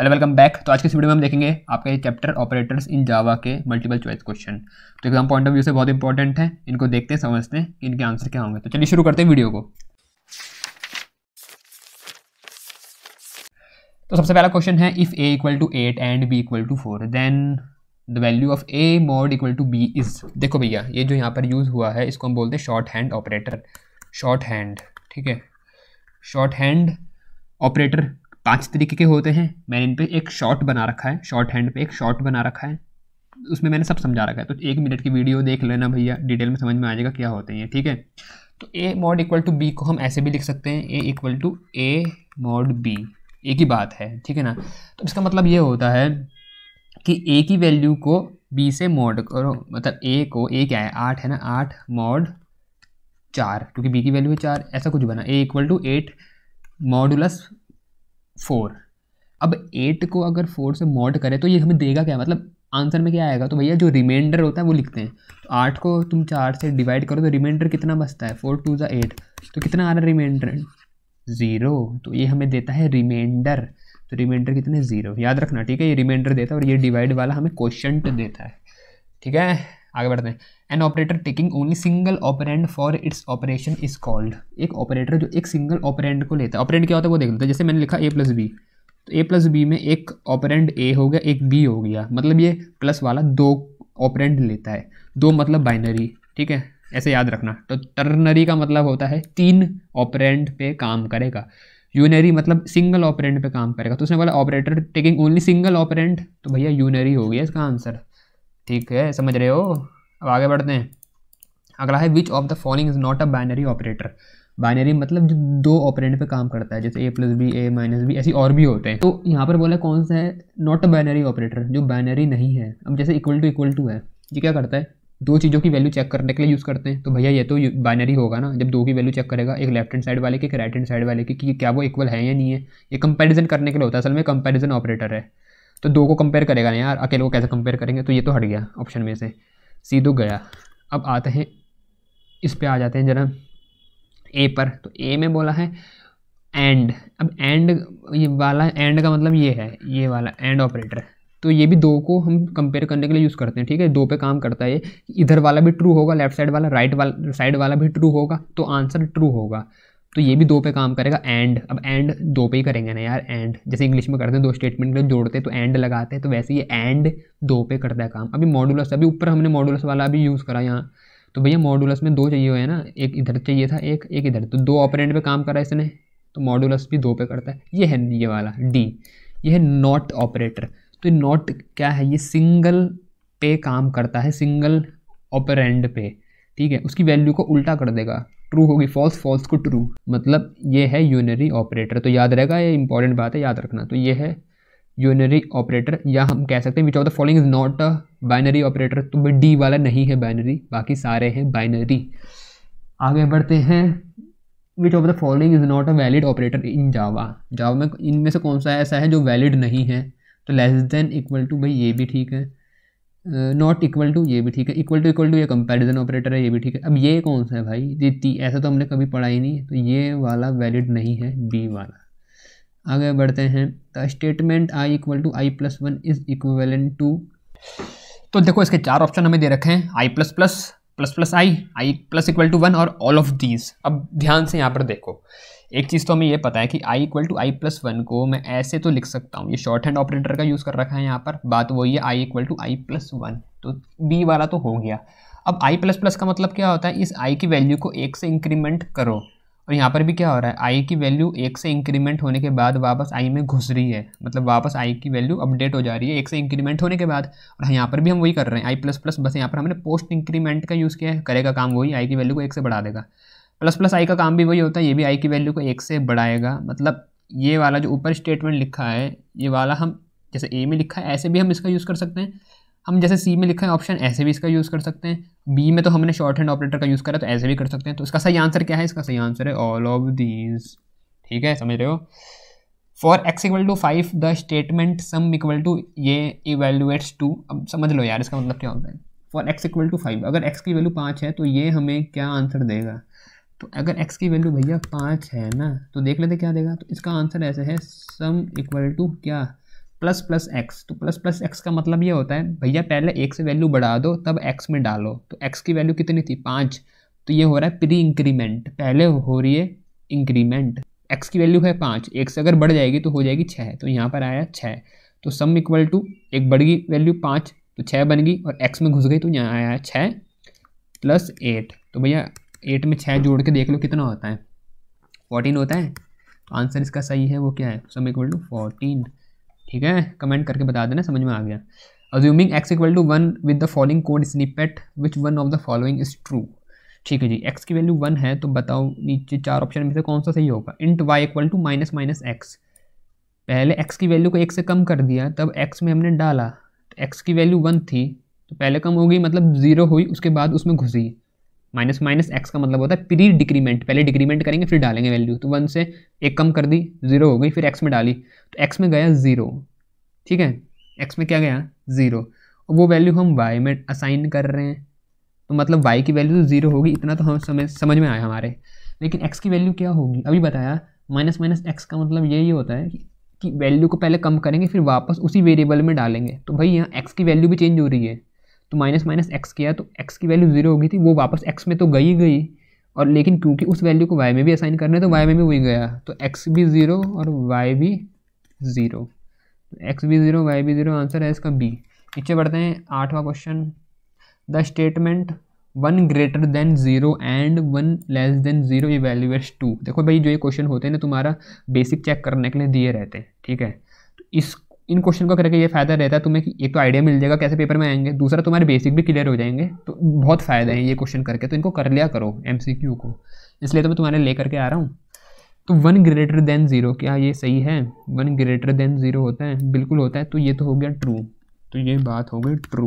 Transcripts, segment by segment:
hello welcome back तो आज के इस वीडियो में हम देखेंगे आपका ये चैप्टर ऑपरेटर्स इन जावा के मल्टीपल चॉइस क्वेश्चन तो एग्जाम पॉइंट ऑफ व्यू से बहुत इंपॉर्टेंट है इनको देखते हैं समझते हैं कि इनके आंसर क्या होंगे तो चलिए शुरू करते हैं वीडियो को तो सबसे पहला क्वेश्चन है if a equal to eight and b equal to four then the value of a mod equal to b is देखो भैया ये जो यहाँ पर यूज़ हुआ है इसको हम बोलते हैं short hand operator short hand ठीक है शॉर्ट हैंड ऑपरेटर पांच तरीके के होते हैं मैंने इन पर एक शॉर्ट बना रखा है शॉर्ट हैंड पे एक शॉर्ट बना रखा है उसमें मैंने सब समझा रखा है तो एक मिनट की वीडियो देख लेना भैया डिटेल में समझ में आ जाएगा क्या होते हैं ठीक है तो a mod equal to b को हम ऐसे भी लिख सकते हैं a equal to a mod b एक ही बात है ठीक है ना तो इसका मतलब ये होता है कि ए की वैल्यू को बी से मॉड करो मतलब ए को ए क्या है आठ है ना आठ मॉड चार क्योंकि बी की वैल्यू है चार ऐसा कुछ बना a equal to eight modulus four अब एट को अगर फोर से मॉड करें तो ये हमें देगा क्या मतलब आंसर में क्या आएगा तो भैया जो रिमाइंडर होता है वो लिखते हैं तो आठ को तुम चार से डिवाइड करो तो रिमाइंडर कितना बचता है फोर टू ज़ा एट तो कितना आ रहा है रिमाइंडर ज़ीरो तो ये हमें देता है रिमाइंडर तो रिमाइंडर कितने ज़ीरो याद रखना ठीक है ये रिमाइंडर देता है और ये डिवाइड वाला हमें क्वेश्चन देता है ठीक है आगे बढ़ते हैं an operator taking only single operand for its operation is called एक ऑपरेटर जो एक सिंगल ऑपरेंड को लेता है ऑपरेंड क्या होता है वो देख लेते हैं जैसे मैंने लिखा ए प्लस बी तो ए प्लस बी में एक ऑपरेंड ए हो गया एक बी हो गया मतलब ये प्लस वाला दो ऑपरेंड लेता है दो मतलब बाइनरी ठीक है ऐसे याद रखना तो टर्नरी का मतलब होता है तीन ऑपरेंड पे काम करेगा यूनरी मतलब सिंगल ऑपरेंट पे काम करेगा तो उसने बोला operator taking only single operand तो भैया यूनरी हो गया इसका आंसर ठीक है समझ रहे हो अब आगे बढ़ते हैं अगला है which of the following is not a binary operator binary मतलब जो दो ऑपरेंट पे काम करता है जैसे a plus b a minus b ऐसी और भी होते हैं तो यहाँ पर बोला कौन सा है नॉट अ बाइनरी ऑपरेटर जो बाइनरी नहीं है अब जैसे इक्वल टू इक्वल टू है ये क्या करता है दो चीज़ों की वैल्यू चेक करने के लिए यूज़ करते हैं तो भैया ये तो बाइनरी होगा ना जब दो की वैल्यू चेक करेगा एक लेफ्ट हैंड साइड वाले की एक राइट हैंड साइड वाले की कि क्या वो इक्वल है या नहीं है ये कंपैरिजन करने के लिए होता है असल में कंपैरिजन ऑपरेटर है तो दो को कंपेयर करेगा ना यार अकेले को कैसे कंपेयर करेंगे तो ये तो हट गया ऑप्शन में से सी गया अब आते हैं इस पर आ जाते हैं जरा ए पर तो ए में बोला है एंड अब एंड ये वाला एंड का मतलब ये है ये वाला एंड ऑपरेटर तो ये भी दो को हम कंपेयर करने के लिए यूज़ करते हैं ठीक है दो पे काम करता है ये इधर वाला भी ट्रू होगा लेफ्ट साइड वाला राइट वाला साइड वाला भी ट्रू होगा तो आंसर ट्रू होगा तो ये भी दो पे काम करेगा एंड अब एंड दो पे ही करेंगे ना यार एंड जैसे इंग्लिश में करते हैं दो स्टेटमेंट में जोड़ते तो एंड लगाते हैं तो वैसे ये एंड दो पे करता है काम अभी मॉडुलस अभी ऊपर हमने मॉडुलस वाला भी यूज़ करा यहाँ तो भैया मॉडुलस में दो चाहिए हुए हैं ना एक इधर चाहिए था एक एक इधर तो दो ऑपरेंट पर काम करा इसने तो मॉडुलस भी दो पे करता है ये है ये वाला डी ये है नॉट ऑपरेटर तो नॉट क्या है ये सिंगल पे काम करता है सिंगल ऑपरेंड पे ठीक है उसकी वैल्यू को उल्टा कर देगा ट्रू होगी फॉल्स फॉल्स को ट्रू मतलब ये है यूनरी ऑपरेटर तो याद रहेगा ये इंपॉर्टेंट बात है याद रखना तो ये है यूनरी ऑपरेटर या हम कह सकते हैं which of the following is not a binary operator तो भाई डी वाला नहीं है बाइनरी बाकी सारे हैं बाइनरी आगे बढ़ते हैं which of the following is not a valid operator in Java Java में इनमें से कौन सा ऐसा है जो वैलिड नहीं है तो लेस देन इक्वल टू भाई ये भी ठीक है नॉट इक्वल टू ये भी ठीक है इक्वल टू इक्वल टू ये कंपैरिजन ऑपरेटर है ये भी ठीक है अब ये कौन सा है भाई ये ऐसा तो हमने कभी पढ़ा ही नहीं तो ये वाला वैलिड नहीं है बी वाला आगे बढ़ते हैं the statement i equal to i plus one is equivalent to तो देखो इसके चार ऑप्शन हमें दे रखे हैं i plus plus plus plus i i plus equal to one और ऑल ऑफ दीज अब ध्यान से यहाँ पर देखो एक चीज़ तो हमें ये पता है कि i equal to i plus one को मैं ऐसे तो लिख सकता हूँ ये शॉर्ट हैंड ऑपरेटर का यूज़ कर रखा है यहाँ पर बात वही है i equal to i plus one तो बी वाला तो हो गया अब आई प्लस प्लस का मतलब क्या होता है इस आई की वैल्यू को एक से इंक्रीमेंट करो और यहाँ पर भी क्या हो रहा है आई की वैल्यू एक से इंक्रीमेंट होने के बाद वापस आई में घुस रही है मतलब वापस आई की वैल्यू अपडेट हो जा रही है एक से इंक्रीमेंट होने के बाद और हाँ, यहाँ पर भी हम वही कर रहे हैं आई प्लस प्लस बस यहाँ पर हमने पोस्ट इंक्रीमेंट का यूज़ किया है करेगा काम वही आई की वैल्यू को एक से बढ़ा देगा प्लस प्लस आई का काम भी वही होता है ये भी आई की वैल्यू को एक से बढ़ाएगा मतलब ये वाला जो ऊपर स्टेटमेंट लिखा है ये वाला हम जैसे ए में लिखा है ऐसे भी हम इसका यूज़ कर सकते हैं हम जैसे सी में लिखा है ऑप्शन ऐसे भी इसका यूज़ कर सकते हैं बी में तो हमने शॉर्ट हैंड ऑपरेटर का यूज़ करा तो ऐसे भी कर सकते हैं तो इसका सही आंसर क्या है इसका सही आंसर है ऑल ऑफ दीज ठीक है समझ रहे हो for x equal to five the statement sum equal to ये इवेल्युएट्स टू अब समझ लो यार इसका मतलब क्या होता है for x equal to five अगर एक्स की वैल्यू पाँच है तो ये हमें क्या आंसर देगा तो अगर एक्स की वैल्यू भैया पाँच है ना तो देख लेते क्या देगा तो इसका आंसर ऐसे है सम इक्वल टू क्या प्लस प्लस एक्स तो प्लस प्लस एक्स का मतलब ये होता है भैया पहले एक से वैल्यू बढ़ा दो तब एक्स में डालो तो एक्स की वैल्यू कितनी थी पाँच तो ये हो रहा है प्री इंक्रीमेंट पहले हो रही है इंक्रीमेंट एक्स की वैल्यू है पाँच एक से अगर बढ़ जाएगी तो हो जाएगी छः तो यहाँ पर आया छः तो सम इक्वल टू एक बढ़ गई वैल्यू पाँच तो छः बन गई और एक्स में घुस गई तो यहाँ आया छः प्लस एट तो भैया एट में छः जोड़ के देख लो कितना होता है फोर्टीन होता है तो आंसर इसका सही है वो क्या है सम इक्वल टू फोर्टीन ठीक है कमेंट करके बता देना समझ में आ गया assuming x equal to one with the following code snippet which one of the following is true ठीक है जी एक्स की वैल्यू वन है तो बताओ नीचे चार ऑप्शन में से कौन सा सही होगा int y equal to minus minus x पहले एक्स की वैल्यू को एक से कम कर दिया तब एक्स में हमने डाला तो एक्स की वैल्यू वन थी तो पहले कम हो गई मतलब ज़ीरो हुई उसके बाद उसमें घुसी माइनस माइनस एक्स का मतलब होता है प्री डिक्रीमेंट पहले डिक्रीमेंट करेंगे फिर डालेंगे वैल्यू तो वन से एक कम कर दी जीरो हो गई फिर एक्स में डाली तो एक्स में गया ज़ीरो ठीक है एक्स में क्या गया ज़ीरो और वो वैल्यू हम वाई में असाइन कर रहे हैं तो मतलब वाई की वैल्यू तो ज़ीरो होगी इतना तो हम समझ समझ में आया हमारे लेकिन एक्स की वैल्यू क्या होगी अभी बताया माइनस माइनस एक्स का मतलब यही होता है कि, कि वैल्यू को पहले कम करेंगे फिर वापस उसी वेरिएबल में डालेंगे तो भाई यहाँ एक्स की वैल्यू भी चेंज हो रही है तो माइनस माइनस एक्स किया तो एक्स की वैल्यू जीरो हो गई थी वो वापस एक्स में तो गई गई और लेकिन क्योंकि उस वैल्यू को वाई में भी असाइन करना है तो वाई में भी वही गया तो एक्स भी ज़ीरो और वाई भी ज़ीरो एक्स तो भी ज़ीरो वाई भी ज़ीरो आंसर है इसका बी नीचे बढ़ते हैं आठवां question the statement one greater than zero and one less than zero evaluates to देखो भाई जो ये क्वेश्चन होते हैं ना तुम्हारा बेसिक चेक करने के लिए दिए रहते हैं ठीक है तो इस इन क्वेश्चन को करके ये फ़ायदा रहता है तुम्हें कि एक तो आइडिया मिल जाएगा कैसे पेपर में आएंगे दूसरा तुम्हारे बेसिक भी क्लियर हो जाएंगे तो बहुत फ़ायदा है ये क्वेश्चन करके तो इनको कर लिया करो एम को इसलिए तो मैं तुम्हारे ले करके आ रहा हूँ तो वन ग्रेटर देन ज़ीरो क्या ये सही है वन ग्रेटर देन ज़ीरो होता है बिल्कुल होता है तो ये तो हो गया ट्रू तो ये बात हो गई ट्रू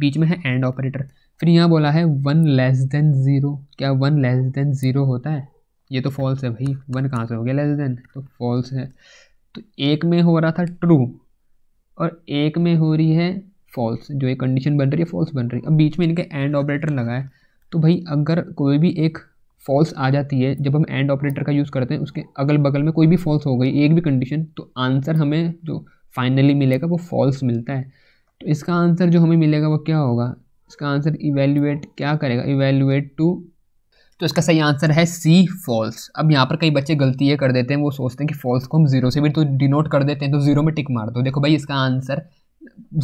बीच में है एंड ऑपरेटर फिर यहाँ बोला है वन लेस देन ज़ीरो क्या वन लेस देन ज़ीरो होता है ये तो फॉल्स है भाई वन कहाँ से हो गया लेस देन तो फॉल्स है तो एक में हो रहा था ट्रू और एक में हो रही है फॉल्स जो एक कंडीशन बन रही है फॉल्स बन रही है अब बीच में इनके एंड ऑपरेटर लगा है तो भाई अगर कोई भी एक फॉल्स आ जाती है जब हम एंड ऑपरेटर का यूज़ करते हैं उसके अगल बगल में कोई भी फॉल्स हो गई एक भी कंडीशन तो आंसर हमें जो फाइनली मिलेगा वो फॉल्स मिलता है तो इसका आंसर जो हमें मिलेगा वो क्या होगा इसका आंसर इवेल्यूएट क्या करेगा इवेल्यूएट टू तो इसका सही आंसर है सी फॉल्स अब यहाँ पर कई बच्चे गलती ये कर देते हैं वो सोचते हैं कि फॉल्स को हम जीरो से भी तो डिनोट कर देते हैं तो जीरो में टिक मार दो देखो भाई इसका आंसर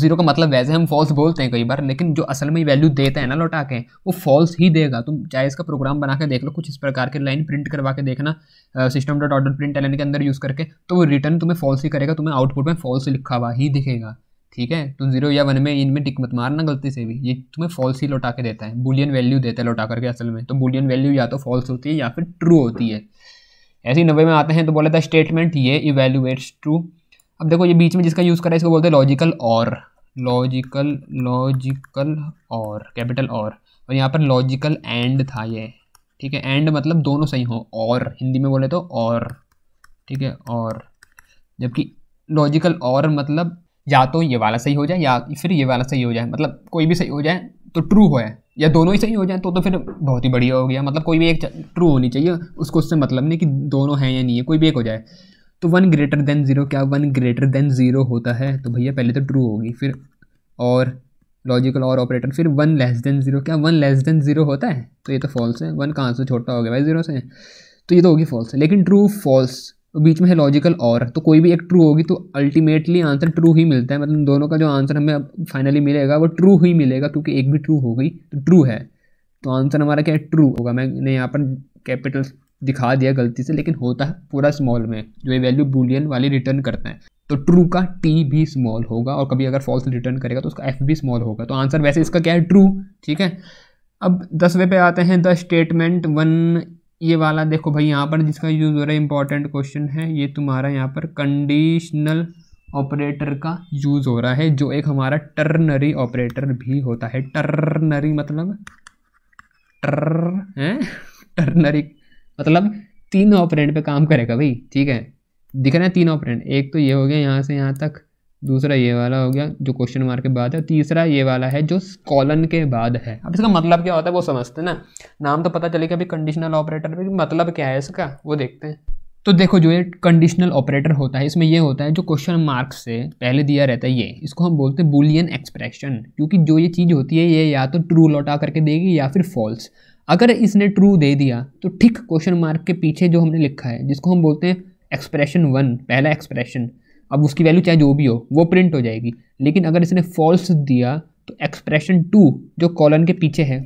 जीरो का मतलब वैसे हम फॉल्स बोलते हैं कई बार लेकिन जो असल में वैल्यू देता है ना लौटा के वो फॉल्स ही देगा तुम चाहे इसका प्रोग्राम बना के देख लो कुछ इस प्रकार के लाइन प्रिंट करवा के देखना सिस्टम डॉट ऑर्डर प्रिंट एलन के अंदर यूज़ करके तो वो रिटर्न तुम्हें फॉल्स ही करेगा तुम्हें आउटपुट में फॉल्स लिखा हुआ ही दिखेगा ठीक है तो जीरो या वन में इनमें टिक मत मारना गलती से भी ये तुम्हें फॉल्स ही लौटा के देता है बुलियन वैल्यू देता है लौटा करके असल में तो बुलियन वैल्यू या तो फॉल्स होती है या फिर ट्रू होती है ऐसे ही नब्बे में आते हैं तो बोला था स्टेटमेंट ये इवेल्यूएट्स ट्रू अब देखो ये बीच में जिसका यूज़ करा है इसको बोलते हैं लॉजिकल और लॉजिकल लॉजिकल और कैपिटल और और यहाँ पर लॉजिकल एंड था ये ठीक है एंड मतलब दोनों सही हो और हिंदी में बोले तो और ठीक है और जबकि लॉजिकल और मतलब या तो ये वाला सही हो जाए या फिर ये वाला सही हो जाए मतलब कोई भी सही हो जाए तो ट्रू हो जाए या दोनों ही सही हो जाए तो तो फिर बहुत ही बढ़िया हो गया मतलब कोई भी एक ट्रू होनी चाहिए उसको उससे मतलब नहीं कि दोनों हैं या नहीं है कोई भी एक हो जाए तो वन ग्रेटर देन ज़ीरो क्या वन ग्रेटर देन ज़ीरो होता है तो भैया पहले तो ट्रू होगी फिर और लॉजिकल और ऑपरेटर फिर वन लेस देन ज़ीरो क्या वन लेस देन ज़ीरो होता है तो ये तो फॉल्स है वन कहाँ से छोटा हो गया भाई ज़ीरो से तो ये तो होगी फॉल्स लेकिन ट्रू फॉल्स तो बीच में है लॉजिकल और तो कोई भी एक ट्रू होगी तो अल्टीमेटली आंसर ट्रू ही मिलता है मतलब दोनों का जो आंसर हमें फाइनली मिलेगा वो ट्रू ही मिलेगा क्योंकि एक भी ट्रू हो गई तो ट्रू है तो आंसर हमारा क्या है ट्रू होगा मैंने यहाँ पर कैपिटल दिखा दिया गलती से लेकिन होता है पूरा स्मॉल में जो ये वैल्यू बुलियन वाली रिटर्न करता है तो ट्रू का टी भी स्मॉल होगा और कभी अगर फॉल्स रिटर्न करेगा तो उसका एफ भी स्मॉल होगा तो आंसर वैसे इसका क्या है ट्रू ठीक है अब दसवें पे आते हैं द स्टेटमेंट वन ये वाला देखो भाई यहाँ पर जिसका यूज़ हो रहा है इंपॉर्टेंट क्वेश्चन है ये तुम्हारा यहाँ पर कंडीशनल ऑपरेटर का यूज़ हो रहा है जो एक हमारा टर्नरी ऑपरेटर भी होता है टर्नरी मतलब टर है टर्नरी मतलब तीन ऑपरेंट पे काम करेगा भाई ठीक है दिख रहा है तीन ऑपरेंट एक तो ये हो गया यहाँ से यहाँ तक दूसरा ये वाला हो गया जो क्वेश्चन मार्क के बाद है तीसरा ये वाला है जो कॉलन के बाद है अब इसका मतलब क्या होता है वो समझते हैं ना नाम तो पता चलेगा अभी कंडीशनल ऑपरेटर में मतलब क्या है इसका वो देखते हैं तो देखो जो ये कंडीशनल ऑपरेटर होता है इसमें ये होता है जो क्वेश्चन मार्क से पहले दिया रहता है ये इसको हम बोलते हैं बुलियन एक्सप्रेशन क्योंकि जो ये चीज़ होती है ये या तो ट्रू लौटा करके देगी या फिर फॉल्स अगर इसने ट्रू दे दिया तो ठीक क्वेश्चन मार्क के पीछे जो हमने लिखा है जिसको हम बोलते हैं एक्सप्रेशन वन पहला एक्सप्रेशन अब उसकी वैल्यू चाहे जो भी हो वो प्रिंट हो जाएगी लेकिन अगर इसने फॉल्स दिया तो एक्सप्रेशन टू जो कॉलन के पीछे है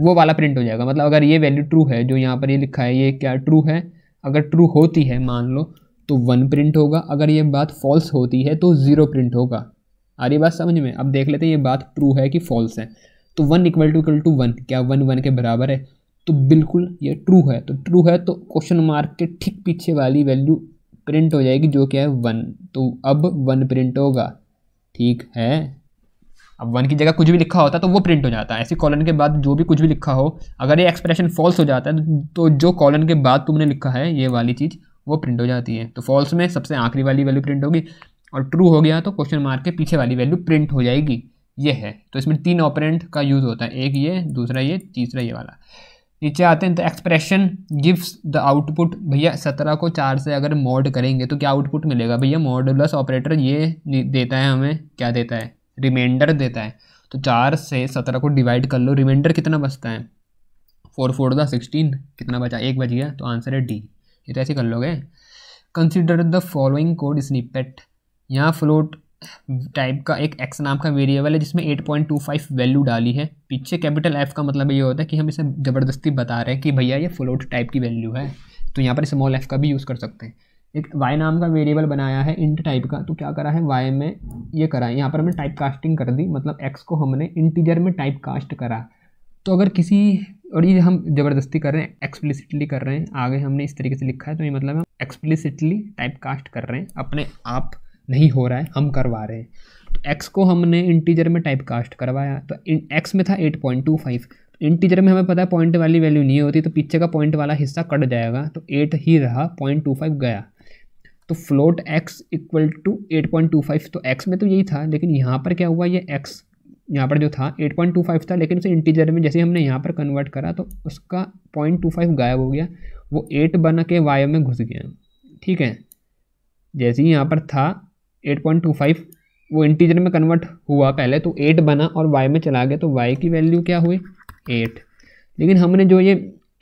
वो वाला प्रिंट हो जाएगा मतलब अगर ये वैल्यू ट्रू है जो यहाँ पर ये लिखा है ये क्या ट्रू है अगर ट्रू होती है मान लो तो वन प्रिंट होगा अगर ये बात फॉल्स होती है तो ज़ीरो प्रिंट होगा आ रही बात समझ में अब देख लेते हैं ये बात ट्रू है कि फॉल्स है तो one equal to equal to one क्या वन वन के बराबर है तो बिल्कुल ये ट्रू है तो ट्रू है तो क्वेश्चन मार्क के ठीक पीछे वाली वैल्यू प्रिंट हो जाएगी जो क्या है वन तो अब वन प्रिंट होगा ठीक है अब वन की जगह कुछ भी लिखा होता तो वो प्रिंट हो जाता है ऐसे कॉलन के बाद जो भी कुछ भी लिखा हो अगर ये एक्सप्रेशन फॉल्स हो जाता है तो जो कॉलन के बाद तुमने लिखा है ये वाली चीज़ वो प्रिंट हो जाती है तो फॉल्स में सबसे आखिरी वाली वैल्यू प्रिंट होगी और ट्रू हो गया तो क्वेश्चन मार्क के पीछे वाली वैल्यू प्रिंट हो जाएगी ये है तो इसमें तीन ऑपरेंट का यूज़ होता है एक ये दूसरा ये तीसरा ये वाला नीचे आते हैं तो एक्सप्रेशन गिव्स द आउटपुट भैया सत्रह को चार से अगर मॉड करेंगे तो क्या आउटपुट मिलेगा भैया मॉडुलस ऑपरेटर ये देता है हमें क्या देता है रिमाइंडर देता है तो चार से सत्रह को डिवाइड कर लो रिमाइंडर कितना बचता है फोर फोर द सिक्सटीन कितना बचा एक बच गया तो आंसर है डी ये तो ऐसे कर लोगे consider the following code snippet यहाँ फ्लोट टाइप का एक एक्स नाम का वेरिएबल है जिसमें 8.25 वैल्यू डाली है पीछे कैपिटल एफ का मतलब ये होता है कि हम इसे ज़बरदस्ती बता रहे हैं कि भैया ये फ्लोट टाइप की वैल्यू है तो यहाँ पर स्मॉल एफ का भी यूज़ कर सकते हैं एक वाई नाम का वेरिएबल बनाया है इंट टाइप का तो क्या करा है वाई में ये करा है यहाँ पर हमने टाइप कास्टिंग कर दी मतलब एक्स को हमने इंटीजर में टाइप कास्ट करा तो अगर किसी और ये हम ज़बरदस्ती कर रहे हैं एक्सप्लिसिटली कर रहे हैं आगे हमने इस तरीके से लिखा है तो ये मतलब हम एक्सप्लिसिटली टाइप कास्ट कर रहे हैं अपने आप नहीं हो रहा है हम करवा रहे हैं तो एक्स को हमने इंटीजर में टाइप कास्ट करवाया तो एक्स में था eight point two five integer में हमें पता है पॉइंट वाली वैल्यू नहीं होती तो पीछे का पॉइंट वाला हिस्सा कट जाएगा तो एट ही रहा पॉइंट टू फाइव गया तो float x equal to eight point two five तो एक्स में तो यही था लेकिन यहाँ पर क्या हुआ ये एक्स यहाँ पर जो था 8.25 था लेकिन उसे इंटीजर में जैसे हमने यहाँ पर कन्वर्ट करा तो उसका फाइव गायब हो गया वो एट बना के वाई में घुस गया ठीक है जैसे ही यहाँ पर था एट पॉइंट टू फाइव वो इंटीजर में कन्वर्ट हुआ पहले तो एट बना और वाई में चला गया तो वाई की वैल्यू क्या हुई एट लेकिन हमने जो ये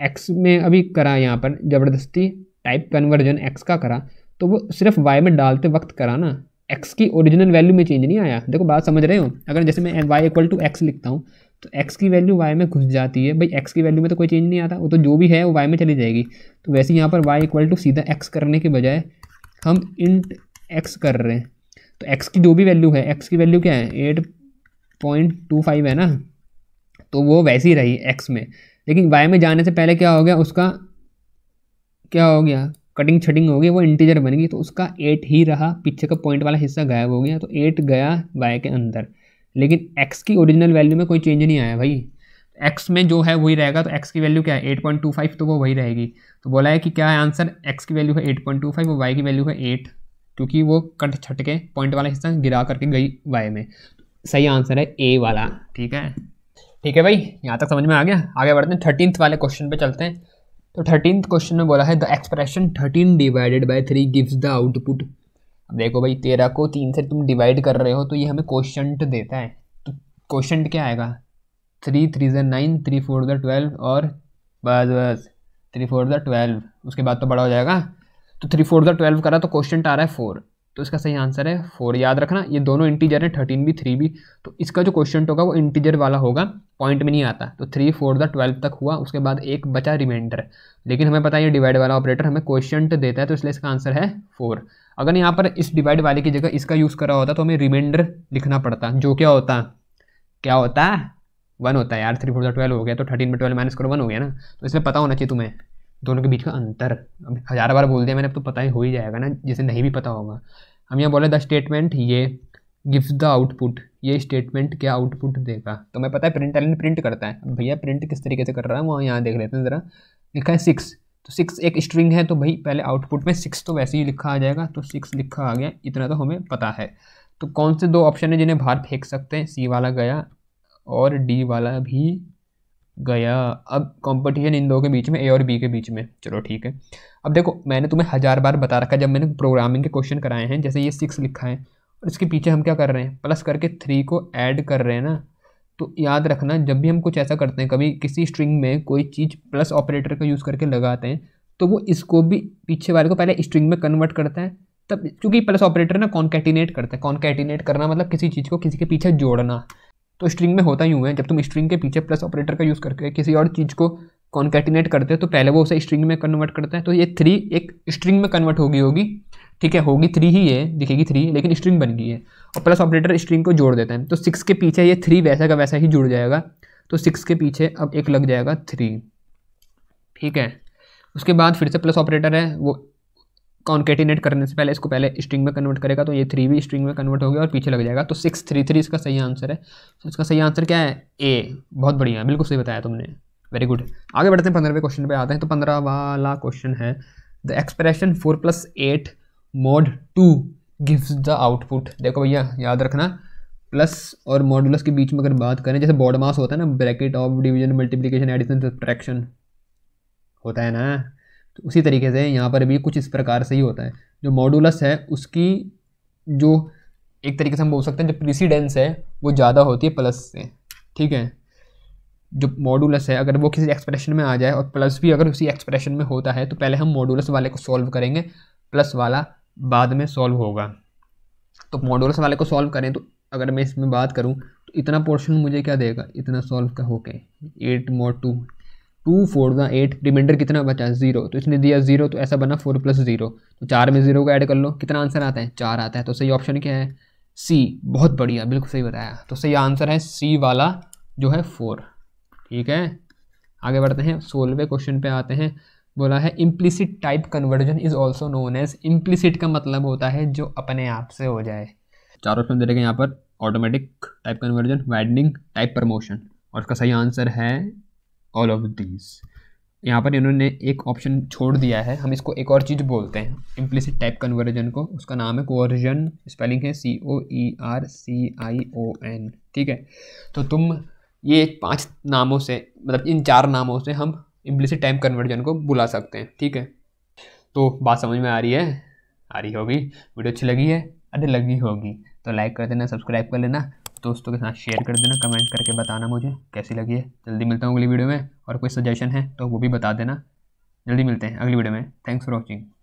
एक्स में अभी करा यहाँ पर ज़बरदस्ती टाइप कन्वर्जन एक्स का करा तो वो सिर्फ वाई में डालते वक्त करा ना एक्स की ओरिजिनल वैल्यू में चेंज नहीं आया देखो बात समझ रहे हो अगर जैसे मैं वाई इक्वल टू एक्स लिखता हूँ तो एक्स की वैल्यू वाई में घुस जाती है भाई एक्स की वैल्यू में तो कोई चेंज नहीं आता वो तो जो भी है वो वाई में चली जाएगी तो वैसे यहाँ पर वाई इक्वल टू सीधा एक्स करने के बजाय हम इंट एक्स कर रहे हैं तो एक्स की जो भी वैल्यू है एक्स की वैल्यू क्या है एट पॉइंट टू फाइव है ना तो वो वैसी रही एक्स में लेकिन वाई में जाने से पहले क्या हो गया उसका क्या हो गया कटिंग छटिंग हो गई वो इंटीजर बन गई तो उसका एट ही रहा पीछे का पॉइंट वाला हिस्सा गायब हो गया तो एट गया वाई के अंदर लेकिन एक्स की ओरिजिनल वैल्यू में कोई चेंज नहीं आया भाई एक्स में जो है वही रहेगा तो एक्स की वैल्यू क्या है एट पॉइंट टू फाइव तो वो वही रहेगी तो बोला है कि क्या है आंसर एक्स की वैल्यू है एट पॉइंट टू फाइव और वाई की वैल्यू है एट क्योंकि वो कट छट के पॉइंट वाला हिस्सा गिरा करके गई वाई में सही आंसर है ए वाला ठीक है ठीक है भाई यहाँ तक समझ में आ गया आगे बढ़ते हैं थर्टीनथ वाले क्वेश्चन पे चलते हैं तो थर्टीन क्वेश्चन में बोला है the expression thirteen divided by three gives the output अब देखो भाई तेरह को तीन से तुम डिवाइड कर रहे हो तो ये हमें क्वेश्चन देता है तो क्वेश्चन क्या आएगा थ्री थ्री ज़र nine three four the twelve और बस बस थ्री फोर द ट्वेल्व उसके बाद तो बड़ा हो जाएगा तो थ्री फोर का ट्वेल्व करा तो क्वेश्चन आ रहा है फोर तो इसका सही आंसर है फोर याद रखना ये दोनों इंटीजर है थर्टीन भी थ्री भी तो इसका जो क्वेश्चन होगा वो इंटीजर वाला होगा पॉइंट में नहीं आता तो थ्री फोर द ट्वेल्व तक हुआ उसके बाद एक बचा रिमाइंडर लेकिन हमें पता है ये डिवाइड वाला ऑपरेटर हमें क्वेश्चन देता है तो इसलिए इसका आंसर है फोर अगर यहाँ पर इस डिवाइड वाले की जगह इसका यूज़ करा होता तो हमें रिमाइंडर लिखना पड़ता जो क्या होता क्या होता वन होता है यार थ्री फोर द ट्वेल्व हो गया तो थर्टीन में ट्वेल्व माइनस करो वन हो गया ना तो इसमें पता होना चाहिए तुम्हें दोनों के बीच का अंतर अब हज़ार बार बोल दिया मैंने अब तो पता ही हो ही जाएगा ना जिसे नहीं भी पता होगा हम यहाँ बोले द स्टेटमेंट ये गिव्स द आउटपुट ये स्टेटमेंट क्या आउटपुट देगा तो मैं पता है प्रिंट ने प्रिंट करता है भैया प्रिंट किस तरीके से कर रहा है वहाँ यहाँ देख लेते हैं ज़रा लिखा है सिक्स तो सिक्स एक स्ट्रिंग है तो भाई पहले आउटपुट में सिक्स तो वैसे ही लिखा आ जाएगा तो सिक्स लिखा आ गया इतना तो हमें पता है तो कौन से दो ऑप्शन है जिन्हें बाहर फेंक सकते हैं सी वाला गया और डी वाला भी गया अब कंपटीशन इन दो के बीच में ए और बी के बीच में चलो ठीक है अब देखो मैंने तुम्हें हज़ार बार बता रखा है जब मैंने प्रोग्रामिंग के क्वेश्चन कराए हैं जैसे ये सिक्स लिखा है और इसके पीछे हम क्या कर रहे हैं प्लस करके थ्री को ऐड कर रहे हैं ना तो याद रखना जब भी हम कुछ ऐसा करते हैं कभी किसी स्ट्रिंग में कोई चीज़ प्लस ऑपरेटर का यूज़ करके लगाते हैं तो वो इसको भी पीछे वाले को पहले स्ट्रिंग में कन्वर्ट करता है तब क्योंकि प्लस ऑपरेटर ना कॉन्कैटिनेट करता है कॉन्कैटिनेट करना मतलब किसी चीज़ को किसी के पीछे जोड़ना तो स्ट्रिंग में होता ही हुआ है जब तुम स्ट्रिंग के पीछे प्लस ऑपरेटर का यूज़ करके किसी और चीज़ को कॉन्केटिनेट करते हो तो पहले वो उसे स्ट्रिंग में कन्वर्ट करता है तो ये थ्री एक स्ट्रिंग में कन्वर्ट होगी होगी ठीक है होगी थ्री ही है दिखेगी थ्री लेकिन स्ट्रिंग बन गई है और प्लस ऑपरेटर स्ट्रिंग को जोड़ देता है तो सिक्स के पीछे ये थ्री वैसा का वैसा ही जुड़ जाएगा तो सिक्स के पीछे अब एक लग जाएगा थ्री ठीक है उसके बाद फिर से प्लस ऑपरेटर है वो कॉन्केटिनेट करने से पहले इसको पहले स्ट्रिंग में कन्वर्ट करेगा तो ये थ्री भी स्ट्रिंग में कन्वर्ट हो गया और पीछे लग जाएगा तो सिक्स थ्री थ्री इसका सही आंसर है तो इसका सही आंसर क्या है ए बहुत बढ़िया है बिल्कुल सही बताया तुमने वेरी गुड आगे बढ़ते हैं पंद्रहवें क्वेश्चन पे आते हैं तो पंद्रह वाला क्वेश्चन है the expression four plus eight mod two gives the output देखो भैया याद रखना प्लस और मॉडुलस के बीच में अगर बात करें जैसे बॉडमास होता है ना bracket of division multiplication addition subtraction होता है ना तो उसी तरीके से यहाँ पर भी कुछ इस प्रकार से ही होता है जो मॉडुलस है उसकी जो एक तरीके से हम बोल सकते हैं जो प्रिसीडेंस है वो ज़्यादा होती है प्लस से ठीक है जो मॉडुलस है अगर वो किसी एक्सप्रेशन में आ जाए और प्लस भी अगर उसी एक्सप्रेशन में होता है तो पहले हम मॉडुलस वाले को सॉल्व करेंगे प्लस वाला बाद में सॉल्व होगा तो मॉडुलस वाले को सॉल्व करें तो अगर मैं इसमें बात करूं तो इतना पोर्शन मुझे क्या देगा इतना सॉल्व का होके eight mod two two four ज़ा एट रिमाइंडर कितना बचा जीरो तो इसने दिया जीरो तो ऐसा बना फोर प्लस जीरो तो चार में जीरो को ऐड कर लो कितना आंसर आता है चार आता है तो सही ऑप्शन क्या है सी बहुत बढ़िया बिल्कुल सही बताया तो सही आंसर है सी वाला जो है फोर ठीक है आगे बढ़ते हैं सोलवे क्वेश्चन पे आते हैं बोला है implicit type conversion is also known as implicit का मतलब होता है जो अपने आप से हो जाए चार ऑप्शन दे हैं यहाँ पर automatic type conversion widening type promotion और इसका सही आंसर है ऑल ऑफ दीज यहाँ पर इन्होंने एक ऑप्शन छोड़ दिया है हम इसको एक और चीज़ बोलते हैं इम्प्लिसिट टाइप कन्वर्जन को उसका नाम है कोवर्जन स्पेलिंग है सी ओ ई आर सी आई ओ एन ठीक है तो तुम ये पांच नामों से मतलब इन चार नामों से हम इम्प्लिसिट टाइप कन्वर्जन को बुला सकते हैं ठीक है तो बात समझ में आ रही है आ रही होगी वीडियो अच्छी लगी है अरे लगी होगी तो लाइक कर देना सब्सक्राइब कर लेना दोस्तों के साथ शेयर कर देना कमेंट करके बताना मुझे कैसी लगी है जल्दी मिलता हूँ अगली वीडियो में और कोई सजेशन है तो वो भी बता देना जल्दी मिलते हैं अगली वीडियो में थैंक्स फॉर वॉचिंग